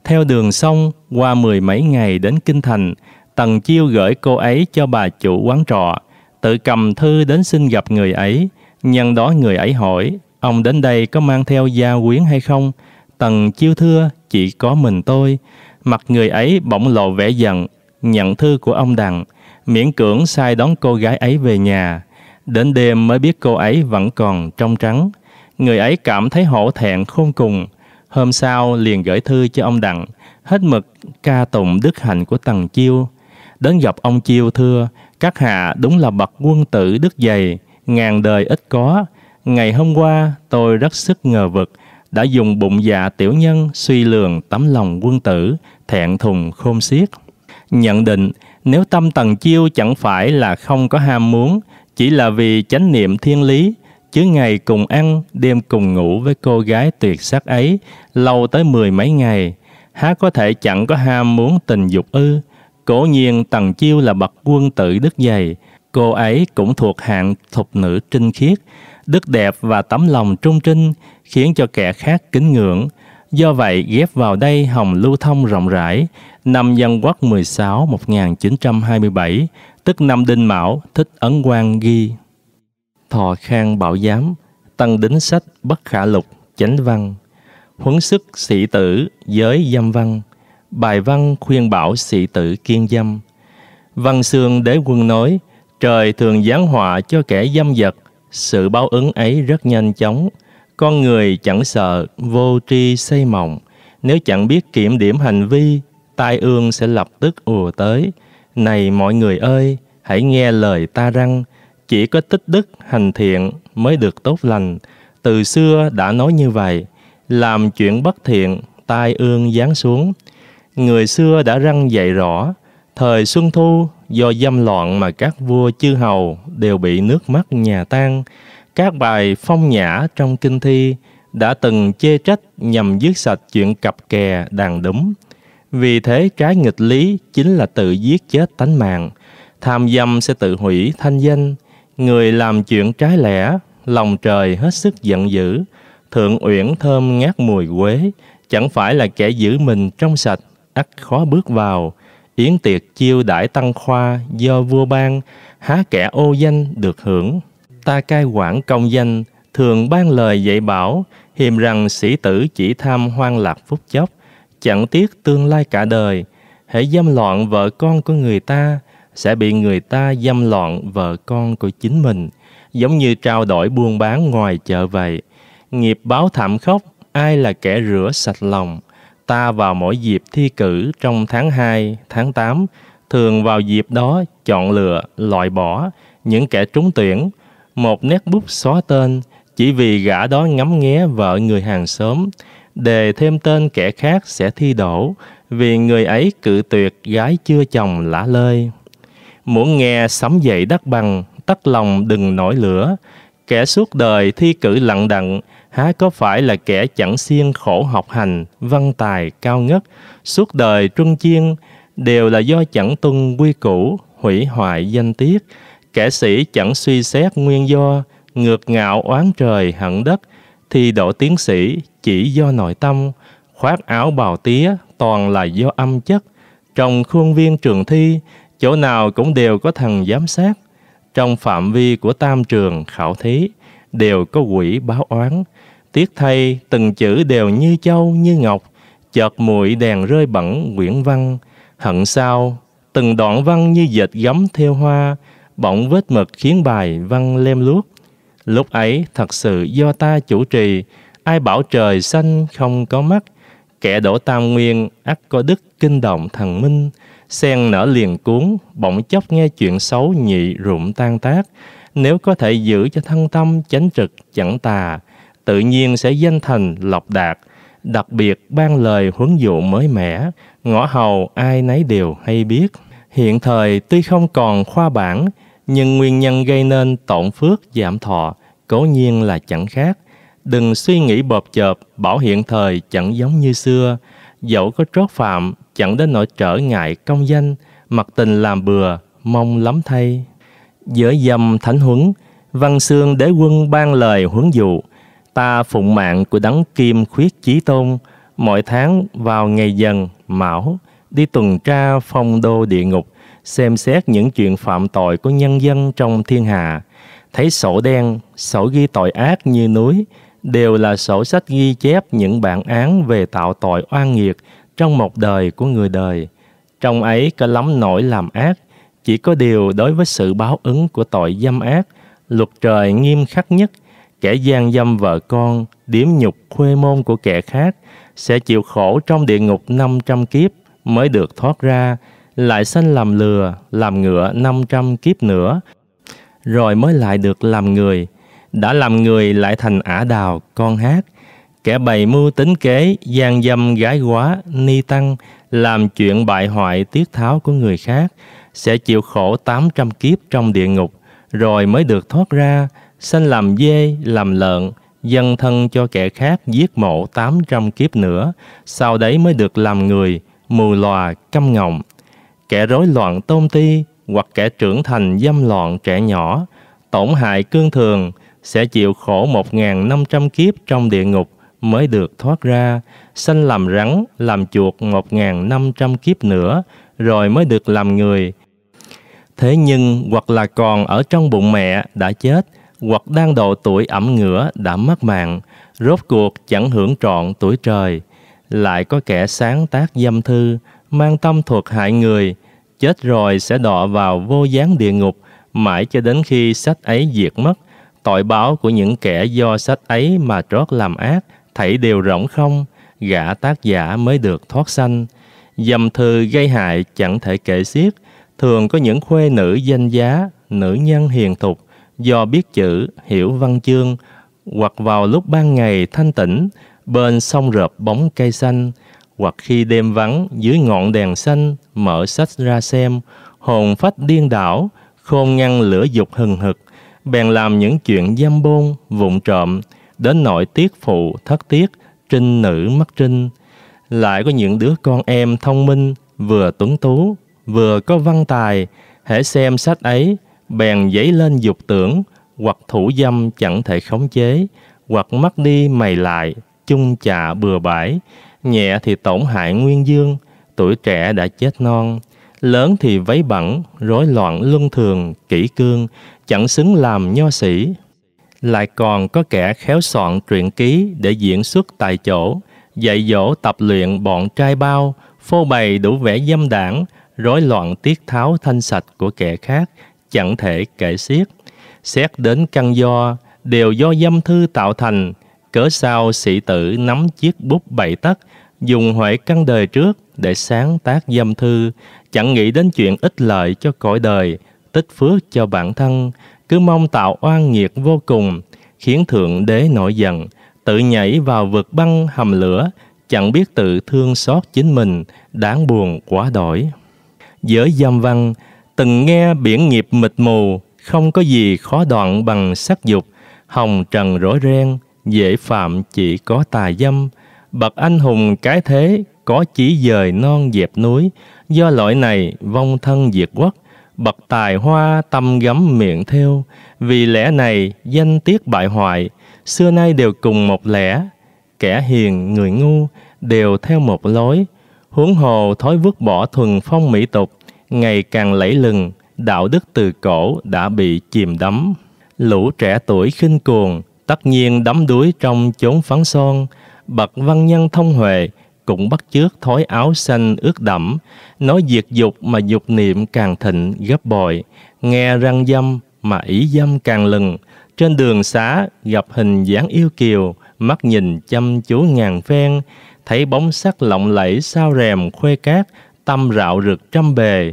Speaker 1: Theo đường sông, qua mười mấy ngày đến Kinh Thành, Tần Chiêu gửi cô ấy cho bà chủ quán trọ, tự cầm thư đến xin gặp người ấy. Nhân đó người ấy hỏi, ông đến đây có mang theo gia quyến hay không? Tần Chiêu thưa, chỉ có mình tôi. Mặt người ấy bỗng lộ vẻ giận, nhận thư của ông Đặng, miễn cưỡng sai đón cô gái ấy về nhà. Đến đêm mới biết cô ấy vẫn còn trong trắng. Người ấy cảm thấy hổ thẹn khôn cùng. Hôm sau liền gửi thư cho ông Đặng, hết mực ca tụng đức hạnh của Tần Chiêu đến gặp ông Chiêu thưa, các hạ đúng là bậc quân tử đức dày, ngàn đời ít có. Ngày hôm qua tôi rất sức ngờ vực, đã dùng bụng dạ tiểu nhân suy lường tấm lòng quân tử, thẹn thùng khôn xiết. Nhận định, nếu tâm tần chiêu chẳng phải là không có ham muốn, chỉ là vì chánh niệm thiên lý, chứ ngày cùng ăn, đêm cùng ngủ với cô gái tuyệt sắc ấy, lâu tới mười mấy ngày, há có thể chẳng có ham muốn tình dục ư, Cổ nhiên Tần Chiêu là bậc quân tử đức dày, cô ấy cũng thuộc hạng thục nữ trinh khiết, đức đẹp và tấm lòng trung trinh khiến cho kẻ khác kính ngưỡng. Do vậy ghép vào đây Hồng lưu thông rộng rãi, năm dân quốc 16 1927, tức năm Đinh Mão, thích Ấn Quang ghi. Thọ Khang Bảo Giám, Tăng Đính Sách Bất Khả Lục, Chánh Văn, Huấn Sức Sĩ Tử, Giới Dâm Văn, bài văn khuyên bảo sĩ tử kiên dâm. Văn xương đế quân nói, trời thường giáng họa cho kẻ dâm dật, sự báo ứng ấy rất nhanh chóng. Con người chẳng sợ, vô tri xây mộng. Nếu chẳng biết kiểm điểm hành vi, tai ương sẽ lập tức ùa tới. Này mọi người ơi, hãy nghe lời ta răng, chỉ có tích đức hành thiện mới được tốt lành. Từ xưa đã nói như vậy, làm chuyện bất thiện, tai ương giáng xuống người xưa đã răng dạy rõ, thời Xuân Thu do dâm loạn mà các vua chư hầu đều bị nước mắt nhà tan. Các bài phong nhã trong kinh thi đã từng chê trách nhằm dứt sạch chuyện cặp kè đàn đúng. Vì thế trái nghịch lý chính là tự giết chết tánh mạng. Tham dâm sẽ tự hủy thanh danh. Người làm chuyện trái lẽ, lòng trời hết sức giận dữ. Thượng uyển thơm ngát mùi quế, chẳng phải là kẻ giữ mình trong sạch ắt khó bước vào yến tiệc chiêu đãi tăng khoa do vua ban há kẻ ô danh được hưởng ta cai quản công danh thường ban lời dạy bảo hiềm rằng sĩ tử chỉ tham hoang lạc phút chốc chẳng tiếc tương lai cả đời hễ dâm loạn vợ con của người ta sẽ bị người ta dâm loạn vợ con của chính mình giống như trao đổi buôn bán ngoài chợ vậy nghiệp báo thảm khốc ai là kẻ rửa sạch lòng ta vào mỗi dịp thi cử trong tháng 2, tháng 8, thường vào dịp đó chọn lựa, loại bỏ những kẻ trúng tuyển, một nét bút xóa tên chỉ vì gã đó ngắm nghé vợ người hàng xóm, đề thêm tên kẻ khác sẽ thi đổ vì người ấy cự tuyệt gái chưa chồng lã lơi. Muốn nghe sấm dậy đất bằng, tắt lòng đừng nổi lửa, kẻ suốt đời thi cử lặng đặng, há có phải là kẻ chẳng siêng khổ học hành, văn tài cao ngất, suốt đời truân chiên đều là do chẳng tuân quy củ, hủy hoại danh tiết, kẻ sĩ chẳng suy xét nguyên do, ngược ngạo oán trời hận đất, thì độ tiến sĩ chỉ do nội tâm, khoác áo bào tía toàn là do âm chất. Trong khuôn viên trường thi, chỗ nào cũng đều có thần giám sát. Trong phạm vi của tam trường khảo thí, đều có quỷ báo oán. Tiếc thay từng chữ đều như châu như ngọc Chợt muội đèn rơi bẩn quyển văn Hận sao từng đoạn văn như dệt gấm theo hoa Bỗng vết mực khiến bài văn lem luốc Lúc ấy thật sự do ta chủ trì Ai bảo trời xanh không có mắt Kẻ đổ tam nguyên ắt có đức kinh động thần minh Sen nở liền cuốn Bỗng chốc nghe chuyện xấu nhị rụng tan tác Nếu có thể giữ cho thân tâm chánh trực chẳng tà tự nhiên sẽ danh thành lộc đạt, đặc biệt ban lời huấn dụ mới mẻ, ngõ hầu ai nấy đều hay biết. Hiện thời tuy không còn khoa bản, nhưng nguyên nhân gây nên tổn phước giảm thọ cố nhiên là chẳng khác. Đừng suy nghĩ bợp chợp, bảo hiện thời chẳng giống như xưa. Dẫu có trót phạm, chẳng đến nỗi trở ngại công danh, mặc tình làm bừa, mong lắm thay. Giữa dầm thánh huấn, văn xương đế quân ban lời huấn dụ, ta phụng mạng của đấng kim khuyết chí tôn mỗi tháng vào ngày dần mão đi tuần tra phong đô địa ngục xem xét những chuyện phạm tội của nhân dân trong thiên hạ thấy sổ đen sổ ghi tội ác như núi đều là sổ sách ghi chép những bản án về tạo tội oan nghiệt trong một đời của người đời trong ấy có lắm nỗi làm ác chỉ có điều đối với sự báo ứng của tội dâm ác luật trời nghiêm khắc nhất – kẻ gian dâm vợ con, điếm nhục khuê môn của kẻ khác sẽ chịu khổ trong địa ngục 500 kiếp mới được thoát ra, lại sanh làm lừa, làm ngựa 500 kiếp nữa, rồi mới lại được làm người. Đã làm người lại thành ả đào, con hát. Kẻ bày mưu tính kế, gian dâm gái quá, ni tăng, làm chuyện bại hoại tiết tháo của người khác, sẽ chịu khổ 800 kiếp trong địa ngục, rồi mới được thoát ra, sanh làm dê, làm lợn, dân thân cho kẻ khác giết mộ 800 kiếp nữa, sau đấy mới được làm người, mù lòa, căm ngọng. Kẻ rối loạn tôn ti, hoặc kẻ trưởng thành dâm loạn trẻ nhỏ, tổn hại cương thường, sẽ chịu khổ 1.500 kiếp trong địa ngục mới được thoát ra, sanh làm rắn, làm chuột 1.500 kiếp nữa, rồi mới được làm người. Thế nhưng hoặc là còn ở trong bụng mẹ đã chết – hoặc đang độ tuổi ẩm ngửa đã mất mạng, rốt cuộc chẳng hưởng trọn tuổi trời. Lại có kẻ sáng tác dâm thư, mang tâm thuật hại người, chết rồi sẽ đọ vào vô gián địa ngục, mãi cho đến khi sách ấy diệt mất. Tội báo của những kẻ do sách ấy mà trót làm ác, thảy đều rỗng không, gã tác giả mới được thoát sanh. Dâm thư gây hại chẳng thể kể xiết, thường có những khuê nữ danh giá, nữ nhân hiền thục, do biết chữ, hiểu văn chương, hoặc vào lúc ban ngày thanh tĩnh, bên sông rợp bóng cây xanh, hoặc khi đêm vắng dưới ngọn đèn xanh, mở sách ra xem, hồn phách điên đảo, khôn ngăn lửa dục hừng hực, bèn làm những chuyện dâm bôn, vụng trộm, đến nội tiết phụ thất tiết, trinh nữ mắc trinh. Lại có những đứa con em thông minh, vừa tuấn tú, vừa có văn tài, hãy xem sách ấy, bèn dấy lên dục tưởng, hoặc thủ dâm chẳng thể khống chế, hoặc mắt đi mày lại, chung chà bừa bãi, nhẹ thì tổn hại nguyên dương, tuổi trẻ đã chết non, lớn thì váy bẩn, rối loạn luân thường, kỹ cương, chẳng xứng làm nho sĩ. Lại còn có kẻ khéo soạn truyện ký để diễn xuất tại chỗ, dạy dỗ tập luyện bọn trai bao, phô bày đủ vẻ dâm đảng, rối loạn tiết tháo thanh sạch của kẻ khác – chẳng thể kể xiết. Xét đến căn do, đều do dâm thư tạo thành, cớ sao sĩ tử nắm chiếc bút bảy tấc dùng huệ căn đời trước để sáng tác dâm thư, chẳng nghĩ đến chuyện ích lợi cho cõi đời, tích phước cho bản thân, cứ mong tạo oan nghiệt vô cùng, khiến Thượng Đế nổi giận, tự nhảy vào vực băng hầm lửa, chẳng biết tự thương xót chính mình, đáng buồn quá đổi. Giới dâm văn từng nghe biển nghiệp mịt mù, không có gì khó đoạn bằng sắc dục, hồng trần rối ren, dễ phạm chỉ có tà dâm, bậc anh hùng cái thế có chỉ dời non dẹp núi, do lỗi này vong thân diệt quốc, bậc tài hoa tâm gấm miệng theo, vì lẽ này danh tiết bại hoại, xưa nay đều cùng một lẽ, kẻ hiền người ngu đều theo một lối, huống hồ thói vứt bỏ thuần phong mỹ tục, ngày càng lẫy lừng, đạo đức từ cổ đã bị chìm đắm. Lũ trẻ tuổi khinh cuồng, tất nhiên đắm đuối trong chốn phán son, bậc văn nhân thông huệ cũng bắt chước thói áo xanh ướt đẫm, nói diệt dục mà dục niệm càng thịnh gấp bội, nghe răng dâm mà ý dâm càng lừng, trên đường xá gặp hình dáng yêu kiều, mắt nhìn chăm chú ngàn phen, thấy bóng sắc lộng lẫy sao rèm khuê cát, tâm rạo rực trăm bề,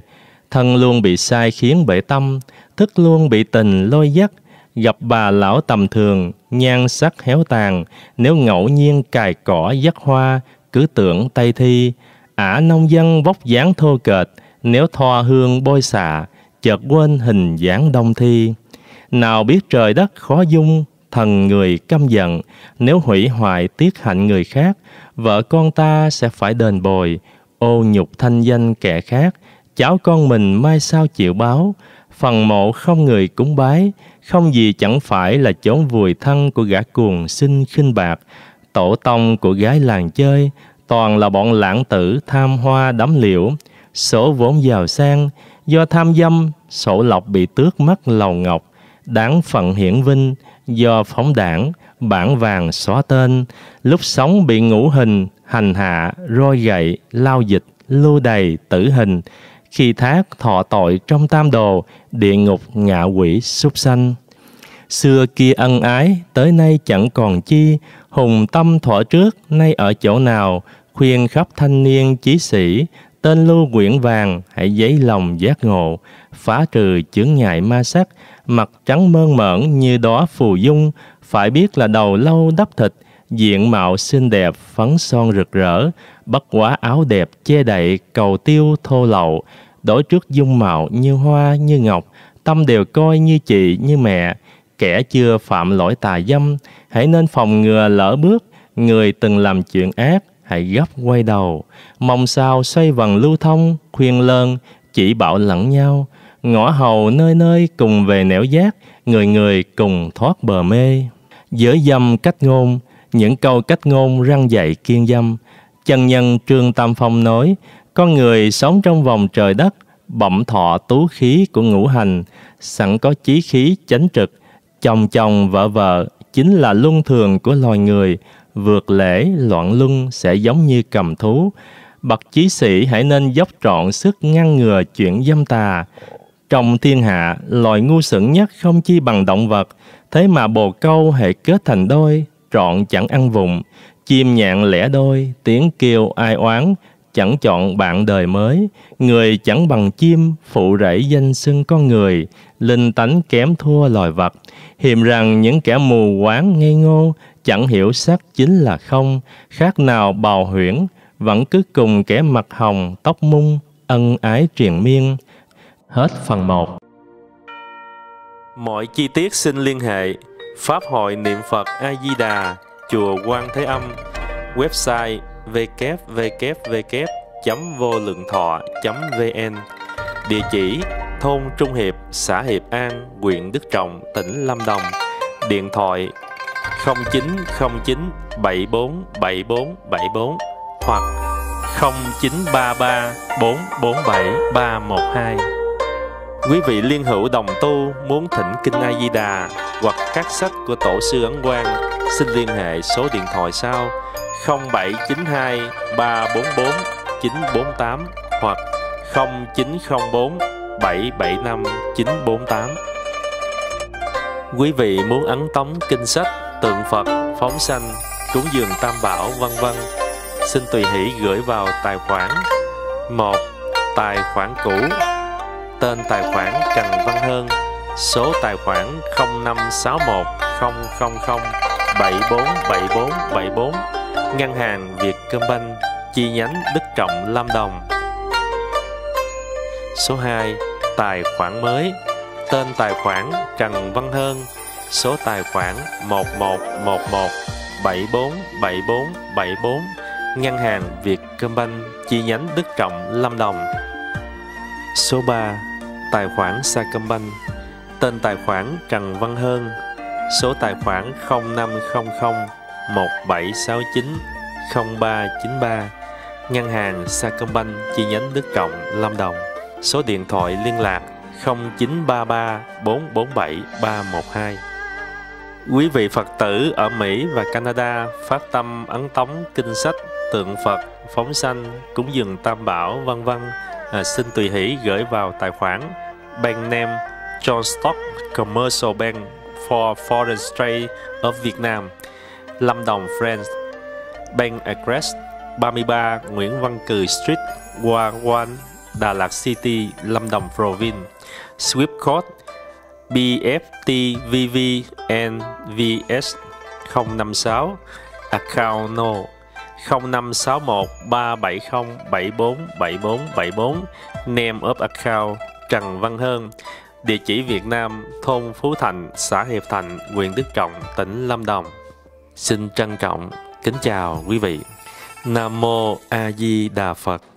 Speaker 1: thân luôn bị sai khiến bể tâm, thức luôn bị tình lôi dắt, gặp bà lão tầm thường, nhan sắc héo tàn, nếu ngẫu nhiên cài cỏ dắt hoa, cứ tưởng Tây Thi, ả nông dân vóc dáng thô kệch, nếu thoa hương bôi xạ, chợt quên hình dáng đông thi. Nào biết trời đất khó dung, thần người căm giận, nếu hủy hoại tiết hạnh người khác, vợ con ta sẽ phải đền bồi, ô nhục thanh danh kẻ khác, cháu con mình mai sao chịu báo, phần mộ không người cúng bái, không gì chẳng phải là chốn vùi thân của gã cuồng sinh khinh bạc, tổ tông của gái làng chơi, toàn là bọn lãng tử tham hoa đắm liễu, sổ vốn giàu sang, do tham dâm, sổ lộc bị tước mất lầu ngọc, đáng phận hiển vinh, do phóng đảng, bản vàng xóa tên, lúc sống bị ngũ hình, hành hạ, roi gậy, lao dịch, lưu đầy, tử hình, khi thác thọ tội trong tam đồ, địa ngục ngạ quỷ súc sanh. Xưa kia ân ái, tới nay chẳng còn chi, hùng tâm thọ trước, nay ở chỗ nào, khuyên khắp thanh niên chí sĩ, tên lưu quyển vàng, hãy giấy lòng giác ngộ, phá trừ chướng ngại ma sắc, mặt trắng mơn mởn như đó phù dung, phải biết là đầu lâu đắp thịt, diện mạo xinh đẹp, phấn son rực rỡ, bắt quá áo đẹp che đậy cầu tiêu thô lậu đối trước dung mạo như hoa như ngọc tâm đều coi như chị như mẹ kẻ chưa phạm lỗi tà dâm hãy nên phòng ngừa lỡ bước người từng làm chuyện ác hãy gấp quay đầu mong sao xoay vần lưu thông khuyên lơn chỉ bảo lẫn nhau ngõ hầu nơi nơi cùng về nẻo giác người người cùng thoát bờ mê giữa dâm cách ngôn những câu cách ngôn răng dạy kiên dâm Chân nhân Trương Tam Phong nói, con người sống trong vòng trời đất, bẩm thọ tú khí của ngũ hành, sẵn có chí khí chánh trực, chồng chồng vợ vợ chính là luân thường của loài người, vượt lễ loạn luân sẽ giống như cầm thú. Bậc chí sĩ hãy nên dốc trọn sức ngăn ngừa chuyện dâm tà. Trong thiên hạ, loài ngu xuẩn nhất không chi bằng động vật, thế mà bồ câu hệ kết thành đôi, trọn chẳng ăn vụng. Chim nhạn lẻ đôi, tiếng kêu ai oán, chẳng chọn bạn đời mới, người chẳng bằng chim, phụ rẫy danh xưng con người, linh tánh kém thua loài vật. Hiềm rằng những kẻ mù quáng ngây ngô, chẳng hiểu sắc chính là không, khác nào bào huyễn, vẫn cứ cùng kẻ mặt hồng, tóc mung, ân ái triền miên. Hết phần 1 Mọi chi tiết xin liên hệ Pháp hội niệm Phật A-di-đà Chùa Quan Thế Âm Website www vô vn Địa chỉ Thôn Trung Hiệp, xã Hiệp An, huyện Đức Trọng, tỉnh Lâm Đồng Điện thoại 0909 74 74 74 hoặc 0933 447 312 Quý vị liên hữu đồng tu muốn thỉnh Kinh A Di Đà hoặc các sách của Tổ sư Ấn Quang xin liên hệ số điện thoại sau 0792 344 948 hoặc 0904 775 948. Quý vị muốn ấn tống kinh sách, tượng Phật, phóng sanh, cúng dường Tam Bảo vân vân, xin tùy hỷ gửi vào tài khoản 1. Tài khoản cũ Tên tài khoản Trần Văn Hơn Số tài khoản 0561000 747474 Ngân hàng Vietcombank chi nhánh Đức Trọng Lâm Đồng. Số 2. Tài khoản mới. Tên tài khoản Trần Văn Hơn. Số tài khoản 111117474474 Ngân hàng Vietcombank chi nhánh Đức Trọng Lâm Đồng. Số 3. Tài khoản Sacombank. Tên tài khoản Trần Văn Hơn số tài khoản 0500 1769 0393 Ngân hàng Sacombank chi nhánh Đức Cộng Lâm Đồng Số điện thoại liên lạc 0933 447 312 Quý vị Phật tử ở Mỹ và Canada phát tâm ấn tống kinh sách tượng Phật, phóng sanh, cúng dường tam bảo vân vân à, xin tùy hỷ gửi vào tài khoản Bank Name John Stock Commercial Bank for Forestry of Nam Lâm Đồng, Friends Bank Address 33 Nguyễn Văn Cừ Street, Hoa Quan, Đà Lạt City, Lâm Đồng Province. Swift Code BFTVVNVS 056 Account No 0561 370 747474 Name of Account Trần Văn Hơn Địa chỉ Việt Nam, thôn Phú Thành, xã Hiệp Thành, huyện Đức Trọng, tỉnh Lâm Đồng. Xin trân trọng kính chào quý vị. Nam mô A Di Đà Phật.